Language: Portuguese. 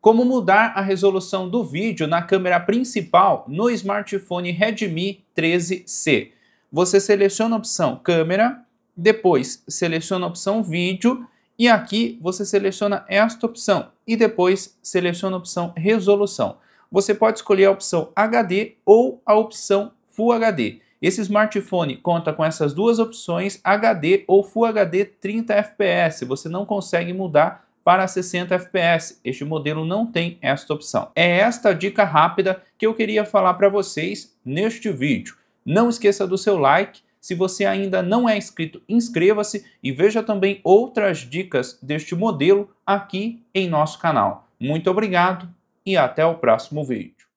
como mudar a resolução do vídeo na câmera principal no smartphone Redmi 13C. Você seleciona a opção câmera, depois seleciona a opção vídeo e aqui você seleciona esta opção e depois seleciona a opção resolução. Você pode escolher a opção HD ou a opção Full HD. Esse smartphone conta com essas duas opções, HD ou Full HD 30 fps. Você não consegue mudar para 60 FPS. Este modelo não tem esta opção. É esta dica rápida que eu queria falar para vocês neste vídeo. Não esqueça do seu like, se você ainda não é inscrito, inscreva-se e veja também outras dicas deste modelo aqui em nosso canal. Muito obrigado e até o próximo vídeo.